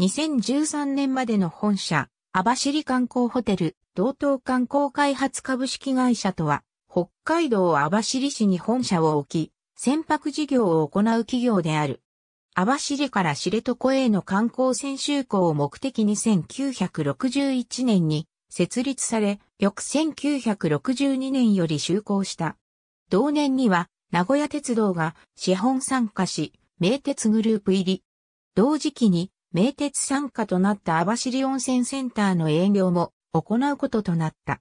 2013年までの本社、網走観光ホテル、同等観光開発株式会社とは、北海道網走市に本社を置き、船舶事業を行う企業である。網走から知床への観光船就航を目的に1961年に設立され、翌1962年より就航した。同年には、名古屋鉄道が資本参加し、名鉄グループ入り。同時期に名鉄参加となった網走温泉センターの営業も行うこととなった。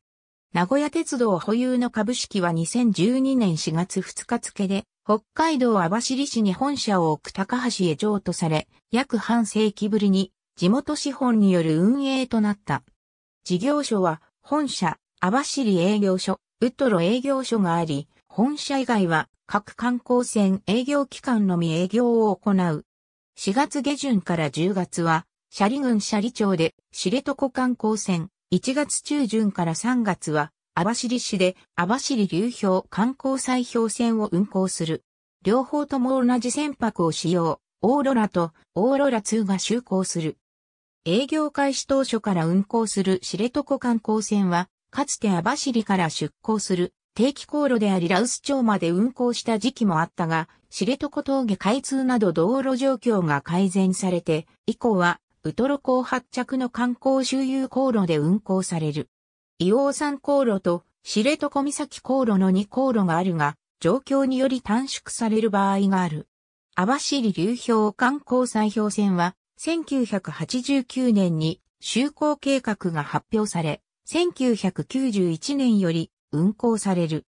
名古屋鉄道保有の株式は2012年4月2日付で、北海道網走市に本社を置く高橋へ譲渡され、約半世紀ぶりに地元資本による運営となった。事業所は本社、網走営業所、ウトロ営業所があり、本社以外は各観光船営業機関のみ営業を行う。4月下旬から10月は、斜里郡斜里町で知床観光船、1月中旬から3月は、網走市で網走流氷観光祭氷船を運航する。両方とも同じ船舶を使用、オーロラとオーロラ2が就航する。営業開始当初から運航する知床観光船は、かつて網走から出港する定期航路であり羅臼町まで運行した時期もあったが、知床峠開通など道路状況が改善されて、以降はウトロ港発着の観光周遊航路で運行される。伊王山航路と知床岬航路の2航路があるが、状況により短縮される場合がある。網走流氷観光砕氷船は、1989年に就航計画が発表され、1991年より運行される。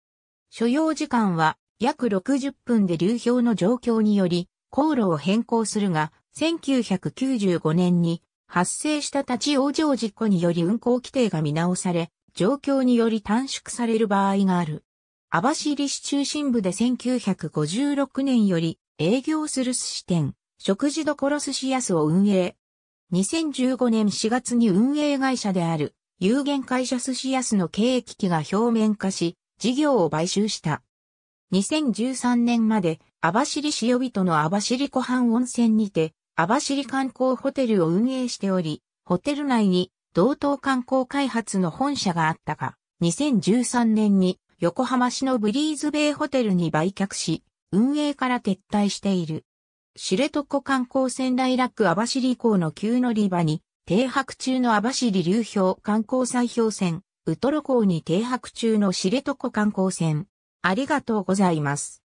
所要時間は約60分で流氷の状況により、航路を変更するが、1995年に発生した立ち往生事故により運行規定が見直され、状況により短縮される場合がある。網走市中心部で1956年より営業する寿司店、食事ろ寿司安を運営。2015年4月に運営会社である有限会社寿司安の経営危機が表面化し、事業を買収した。2013年まで、網走市予備との網走湖畔温泉にて、網走観光ホテルを運営しており、ホテル内に同等観光開発の本社があったが、2013年に横浜市のブリーズベイホテルに売却し、運営から撤退している。知床観光船大落網走港の急乗り場に停泊中の網走流氷観光砕氷船、ウトロ港に停泊中の知床観光船。ありがとうございます。